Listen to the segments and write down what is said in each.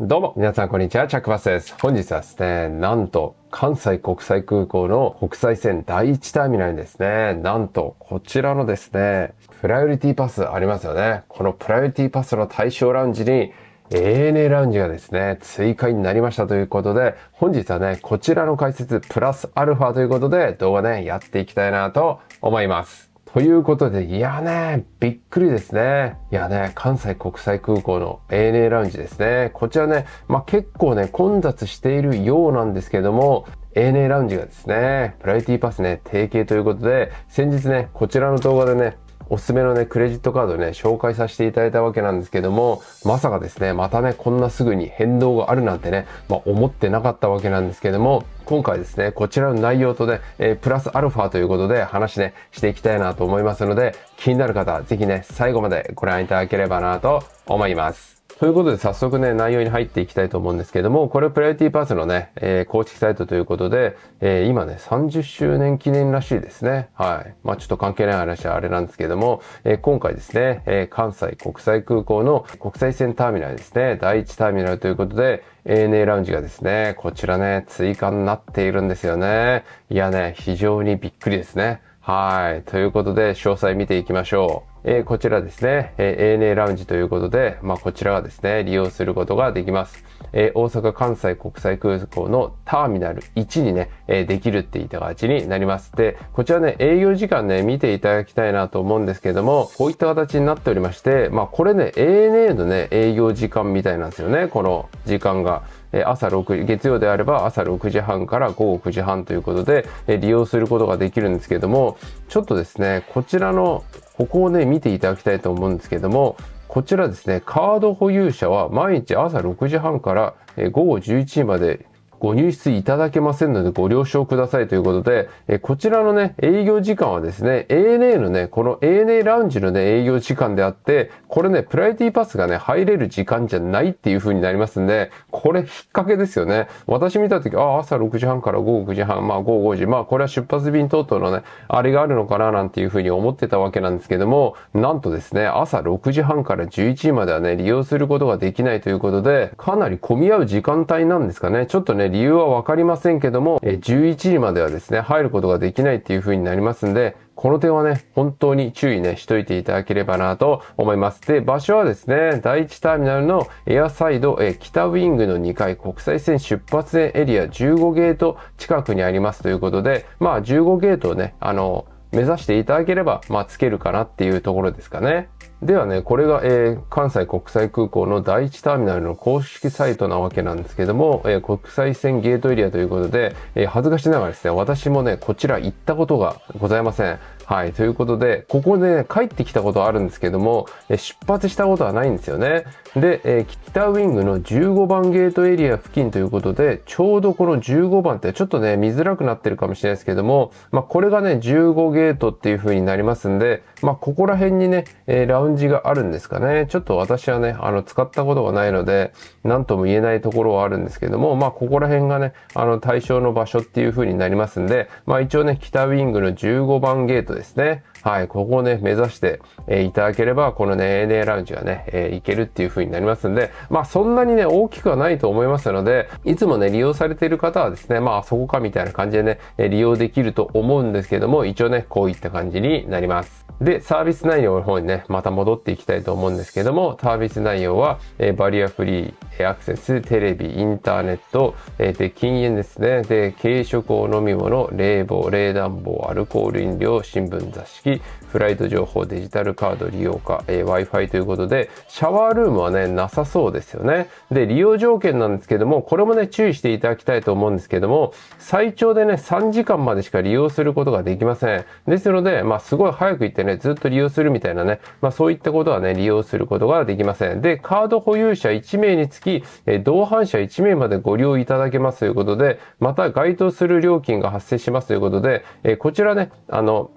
どうも、皆さんこんにちは、チャックバスです。本日はですね、なんと、関西国際空港の国際線第1ターミナルですね。なんと、こちらのですね、プライオリティパスありますよね。このプライオリティパスの対象ラウンジに、ANA ラウンジがですね、追加になりましたということで、本日はね、こちらの解説プラスアルファということで動画ね、やっていきたいなと思います。ということで、いやね、びっくりですね。いやね、関西国際空港の ANA ラウンジですね。こちらね、まあ、結構ね、混雑しているようなんですけども、ANA ラウンジがですね、プライティパスね、提携ということで、先日ね、こちらの動画でね、おすすめのね、クレジットカードね、紹介させていただいたわけなんですけども、まさかですね、またね、こんなすぐに変動があるなんてね、まあ、思ってなかったわけなんですけども、今回ですね、こちらの内容とね、えー、プラスアルファということで話ね、していきたいなと思いますので、気になる方、ぜひね、最後までご覧いただければなと思います。ということで早速ね、内容に入っていきたいと思うんですけども、これプライオリティパースのね、えー、公式サイトということで、えー、今ね、30周年記念らしいですね。はい。まあちょっと関係ない話はあれなんですけども、えー、今回ですね、え関西国際空港の国際線ターミナルですね、第1ターミナルということで、ANA ラウンジがですね、こちらね、追加になっているんですよね。いやね、非常にびっくりですね。はい。ということで、詳細見ていきましょう。えー、こちらですね、えー、ANA ラウンジということで、まあ、こちらはですね、利用することができます。えー、大阪関西国際空港のターミナル1にね、えー、できるって言った形になります。で、こちらね、営業時間ね、見ていただきたいなと思うんですけれども、こういった形になっておりまして、まあ、これね、ANA のね、営業時間みたいなんですよね、この時間が。朝6時、月曜であれば朝6時半から午後9時半ということで、利用することができるんですけれども、ちょっとですね、こちらの、ここをね、見ていただきたいと思うんですけれども、こちらですね、カード保有者は毎日朝6時半から午後11時までご入室いただけませんのでご了承くださいということで、えこちらのね、営業時間はですね、ANA のね、この ANA ラウンジのね、営業時間であって、これね、プライティパスがね、入れる時間じゃないっていう風になりますんで、これ引っ掛けですよね。私見た時、あ、朝6時半から午後9時半、まあ午後5時、まあこれは出発便等々のね、あれがあるのかななんていう風に思ってたわけなんですけども、なんとですね、朝6時半から11時まではね、利用することができないということで、かなり混み合う時間帯なんですかね。ちょっとね、理由はわかりませんけども、11時まではですね、入ることができないっていう風になりますんで、この点はね、本当に注意ね、しといていただければなと思います。で、場所はですね、第1ターミナルのエアサイド、え北ウィングの2階国際線出発点エリア15ゲート近くにありますということで、まあ15ゲートをね、あの、目指していただければ、まあ、つけるかなっていうところですかね。ではね、これが、えー、関西国際空港の第1ターミナルの公式サイトなわけなんですけども、えー、国際線ゲートエリアということで、えー、恥ずかしながらですね、私もね、こちら行ったことがございません。はい。ということで、ここで、ね、帰ってきたことはあるんですけども、出発したことはないんですよね。で、え北ウィングの15番ゲートエリア付近ということで、ちょうどこの15番ってちょっとね、見づらくなってるかもしれないですけども、まあ、これがね、15ゲートっていう風になりますんで、まあ、ここら辺にね、えラウンジがあるんですかね。ちょっと私はね、あの、使ったことがないので、何とも言えないところはあるんですけども、まあ、ここら辺がね、あの、対象の場所っていう風になりますんで、まあ、一応ね、北ウィングの15番ゲートですね。はい、ここをね、目指して、えー、いただければ、このね、ANA ラウンジはね、えー、いけるっていう風になりますんで、まあそんなにね、大きくはないと思いますので、いつもね、利用されている方はですね、まあそこかみたいな感じでね、利用できると思うんですけども、一応ね、こういった感じになります。で、サービス内容の方にね、また戻っていきたいと思うんですけども、サービス内容は、えー、バリアフリー、アクセス、テレビ、インターネット、えー、で、禁煙ですね、で、軽食、お飲み物、冷房、冷暖房、アルコール飲料、新聞、雑誌、フライト情報、デジタルカード利用か、えー、Wi-Fi ということで、シャワールームはね、なさそうですよね。で、利用条件なんですけども、これもね、注意していただきたいと思うんですけども、最長でね、3時間までしか利用することができません。ですので、まあ、すごい早く行ってね、ずっと利用するみたいなね、まあ、そういったことはね、利用することができません。で、カード保有者1名につき、えー、同伴者1名までご利用いただけますということで、また該当する料金が発生しますということで、えー、こちらね、あの、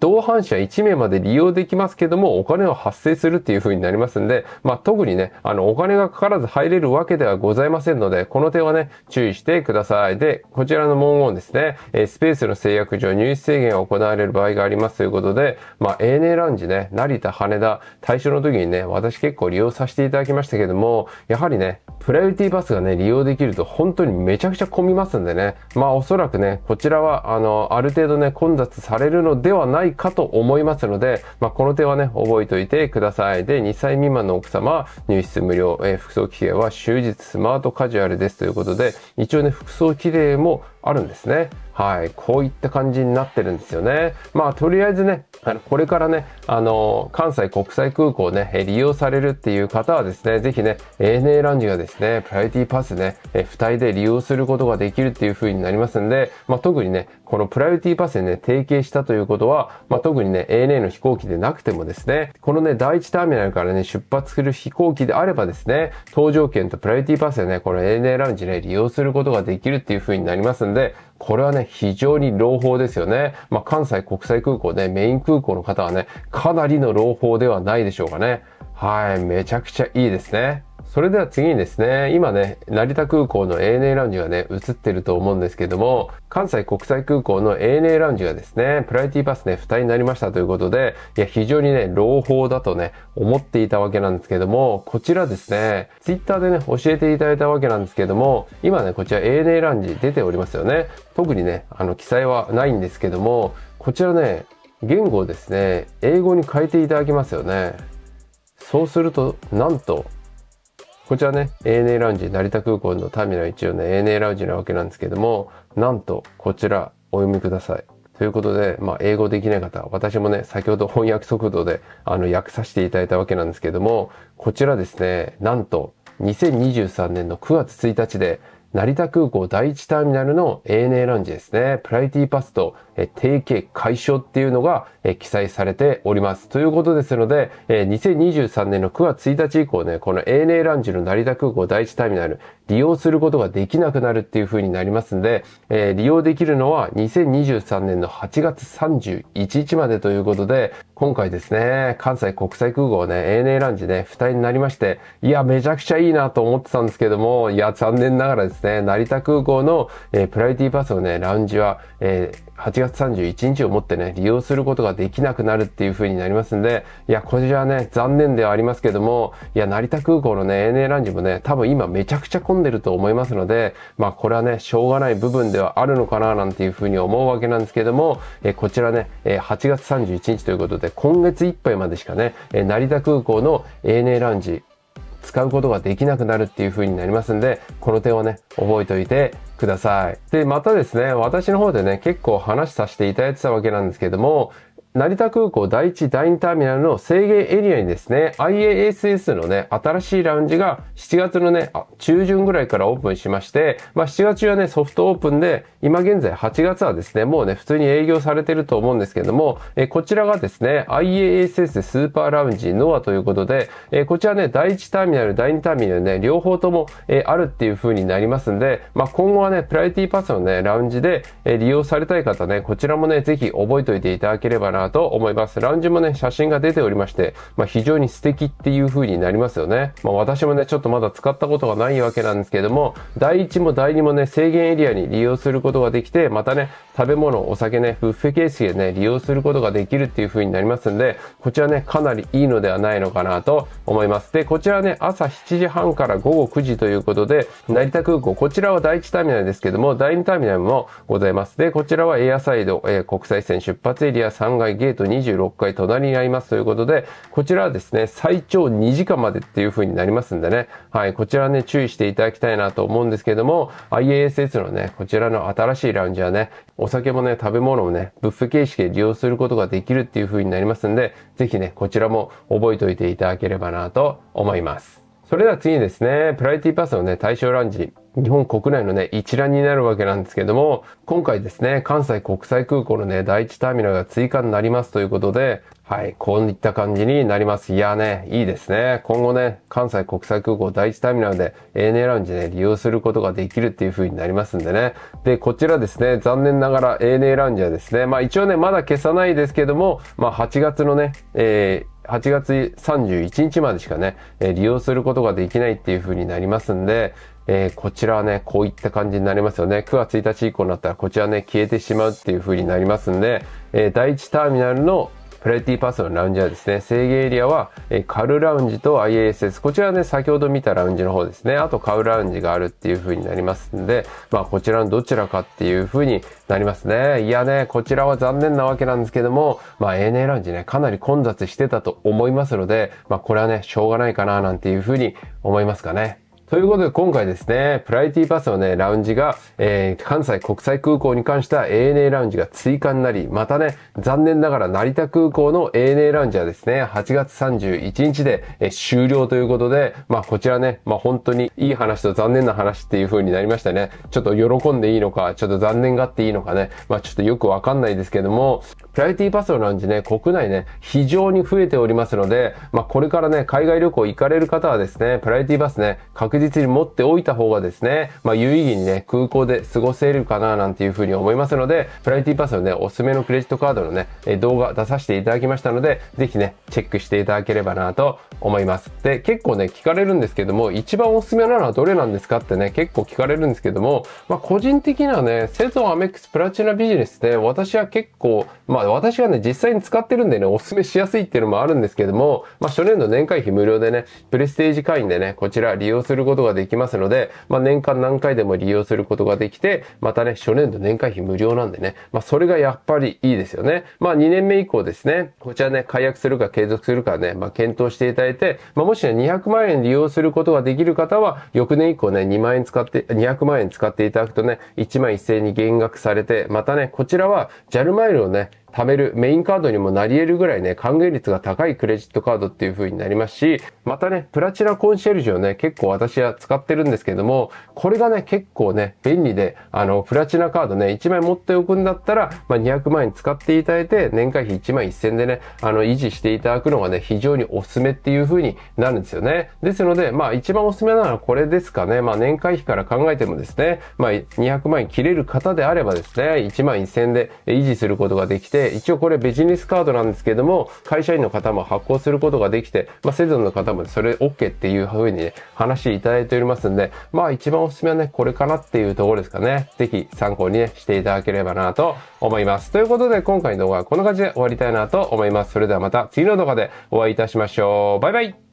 同伴者1名まで利用できますけども、お金は発生するっていう風になりますんで、まあ、特にね、あの、お金がかからず入れるわけではございませんので、この点はね、注意してください。で、こちらの文言ですね、えスペースの制約上入室制限が行われる場合がありますということで、まあ、ANA ランジね、成田、羽田、対象の時にね、私結構利用させていただきましたけども、やはりね、プライオリティバスがね、利用できると本当にめちゃくちゃ混みますんでね、まあ、おそらくね、こちらは、あの、ある程度ね、混雑されるのではないないかと思いますので、まあ、この点はね、覚えておいてください。で、2歳未満の奥様は入室無料、えー、服装規定は終日スマートカジュアルですということで、一応ね、服装規定もあるんですね。はい、こういった感じになってるんですよね。まあ、とりあえずね、あのこれからね、あの、関西国際空港をね、利用されるっていう方はですね、ぜひね、ANA ランジがですね、プライオリティパスね、え付帯で利用することができるっていう風になりますんで、まあ、特にね、このプライオリティパスでね、提携したということは、まあ、特にね、ANA の飛行機でなくてもですね、このね、第1ターミナルからね、出発する飛行機であればですね、搭乗券とプライオリティパスでね、この ANA ランジね、利用することができるっていう風になりますんで、これはね、非常に朗報ですよね。まあ、関西国際空港で、ね、メイン空港の方はね、かなりの朗報ではないでしょうかね。はい、めちゃくちゃいいですね。それでは次にですね、今ね、成田空港の ANA ラウンジがね、映ってると思うんですけども、関西国際空港の ANA ラウンジがですね、プライティパスね、負担になりましたということで、いや、非常にね、朗報だとね、思っていたわけなんですけども、こちらですね、Twitter でね、教えていただいたわけなんですけども、今ね、こちら ANA ラウンジ出ておりますよね。特にね、あの、記載はないんですけども、こちらね、言語をですね、英語に変えていただきますよね。そうすると、なんと、こちらね、ANA ラウンジ、成田空港のターミナル1をね、ANA ラウンジなわけなんですけども、なんと、こちら、お読みください。ということで、まあ、英語できない方、私もね、先ほど翻訳速度で、あの、訳させていただいたわけなんですけども、こちらですね、なんと、2023年の9月1日で、成田空港第1ターミナルの ANA ラウンジですね、プライティパスと提携解消っていうのが記載されております。ということですので、2023年の9月1日以降ね、この ANA ランジの成田空港第一ターミナル、利用することができなくなるっていう風になりますんで、え利用できるのは2023年の8月31日までということで、今回ですね、関西国際空港ね、ANA ランジね、負担になりまして、いや、めちゃくちゃいいなと思ってたんですけども、いや、残念ながらですね、成田空港の、えプライティパスのね、ラウンジは、えー8月31日をもってね、利用することができなくなるっていう風になりますんで、いや、これじゃね、残念ではありますけども、いや、成田空港のね、ANA ランジもね、多分今めちゃくちゃ混んでると思いますので、まあ、これはね、しょうがない部分ではあるのかな、なんていう風に思うわけなんですけども、えこちらね、え8月31日ということで、今月いっぱいまでしかね、え成田空港の ANA ランジ、使うことができなくなるっていう風になりますんで、この点はね、覚えておいて、ください。で、またですね、私の方でね、結構話させていただいてたわけなんですけども、成田空港第一第二ターミナルの制限エリアにですね、IASS のね、新しいラウンジが7月のね、中旬ぐらいからオープンしまして、まあ7月中はね、ソフトオープンで、今現在8月はですね、もうね、普通に営業されてると思うんですけども、えこちらがですね、IASS スーパーラウンジノアということで、えこちらね、第1ターミナル、第2ターミナルね、両方とも、えあるっていう風になりますんで、まあ今後はね、プライティパスのね、ラウンジで、え利用されたい方ね、こちらもね、ぜひ覚えておいていただければなと思います。ラウンジもね、写真が出ておりまして、まあ、非常に素敵っていう風になりますよね。まあ、私もね、ちょっとまだ使ったことがないわけなんですけども、第1も第2もね、制限エリアに利用することができて、またね、食べ物、お酒ね、ブッフェ形式でね、利用することができるっていう風になりますんで、こちらね、かなりいいのではないのかなと思います。で、こちらね、朝7時半から午後9時ということで、成田空港、こちらは第1ターミナルですけども、第2ターミナルもございます。で、こちらはエアサイド、えー、国際線出発エリア3階ゲート26階隣にありますということで、こちらはですね、最長2時間までっていう風になりますんでね、はい、こちらね、注意していただきたいなと思うんですけども、IASS のね、こちらの新しいラウンジはね、お酒もね、食べ物もね、ブッフェ形式で利用することができるっていう風になりますんで、ぜひね、こちらも覚えておいていただければなと思います。それでは次にですね、プライティパスのね、対象ラウンジ日本国内のね、一覧になるわけなんですけども、今回ですね、関西国際空港のね、第一ターミナルが追加になりますということで、はい、こういった感じになります。いやね、いいですね。今後ね、関西国際空港第一ターミナルで ANA ラウンジね、利用することができるっていう風になりますんでね。で、こちらですね、残念ながら ANA ラウンジはですね、まあ一応ね、まだ消さないですけども、まあ8月のね、えー8月31日までしかね、え利用することができないっていう風になりますんで、えー、こちらはね、こういった感じになりますよね。9月1日以降になったら、こちらね、消えてしまうっていう風になりますんで、えー、第1ターミナルのプライティパスのラウンジはですね、制限エリアは、えー、カルラウンジと IASS。こちらはね、先ほど見たラウンジの方ですね。あとカウラウンジがあるっていう風になりますんで、まあこちらのどちらかっていう風になりますね。いやね、こちらは残念なわけなんですけども、まあ ANA ラウンジね、かなり混雑してたと思いますので、まあこれはね、しょうがないかななんていう風に思いますかね。ということで今回ですね、プライティパスのね、ラウンジが、えー、関西国際空港に関した ANA ラウンジが追加になり、またね、残念ながら成田空港の ANA ラウンジはですね、8月31日で、えー、終了ということで、まあこちらね、まあ本当にいい話と残念な話っていう風になりましたね。ちょっと喜んでいいのか、ちょっと残念がっていいのかね、まあちょっとよくわかんないですけども、ラリティパスのラウンジね、国内ね、非常に増えておりますので、まあ、これからね、海外旅行行かれる方はですね、プライティパスね、確実に持っておいた方がですね、まあ、有意義にね、空港で過ごせるかな、なんていうふうに思いますので、プライティパスのね、おすすめのクレジットカードのね、動画出させていただきましたので、ぜひね、チェックしていただければなと思います。で、結構ね、聞かれるんですけども、一番おすすめなのはどれなんですかってね、結構聞かれるんですけども、まあ、個人的にはね、セゾンアメックスプラチナビジネスで、私は結構、まあ、私がね、実際に使ってるんでね、おすすめしやすいっていうのもあるんですけども、まあ、初年度年会費無料でね、プレステージ会員でね、こちら利用することができますので、まあ、年間何回でも利用することができて、またね、初年度年会費無料なんでね、まあ、それがやっぱりいいですよね。まあ、2年目以降ですね、こちらね、解約するか継続するかね、まあ、検討していただいて、まあ、もしね、200万円利用することができる方は、翌年以降ね、2万円使って、200万円使っていただくとね、1万1000円に減額されて、またね、こちらは JAL マイルをね、貯めるメインカードにもなり得るぐらいね、還元率が高いクレジットカードっていう風になりますし、またね、プラチナコンシェルジュをね、結構私は使ってるんですけども、これがね、結構ね、便利で、あの、プラチナカードね、1枚持っておくんだったら、まあ、200万円使っていただいて、年会費1万1000円でね、あの、維持していただくのがね、非常におすすめっていう風になるんですよね。ですので、まあ、一番おすすめなのはこれですかね。まあ、年会費から考えてもですね、まあ、200万円切れる方であればですね、1万1000円で維持することができて、、一応これビジネスカードなんですけども、会社員の方も発行することができて、まあ、セゾンの方もそれ OK っていう風にね、話いただいておりますんで、まあ一番おすすめはね、これかなっていうところですかね。ぜひ参考にね、していただければなと思います。ということで、今回の動画はこんな感じで終わりたいなと思います。それではまた次の動画でお会いいたしましょう。バイバイ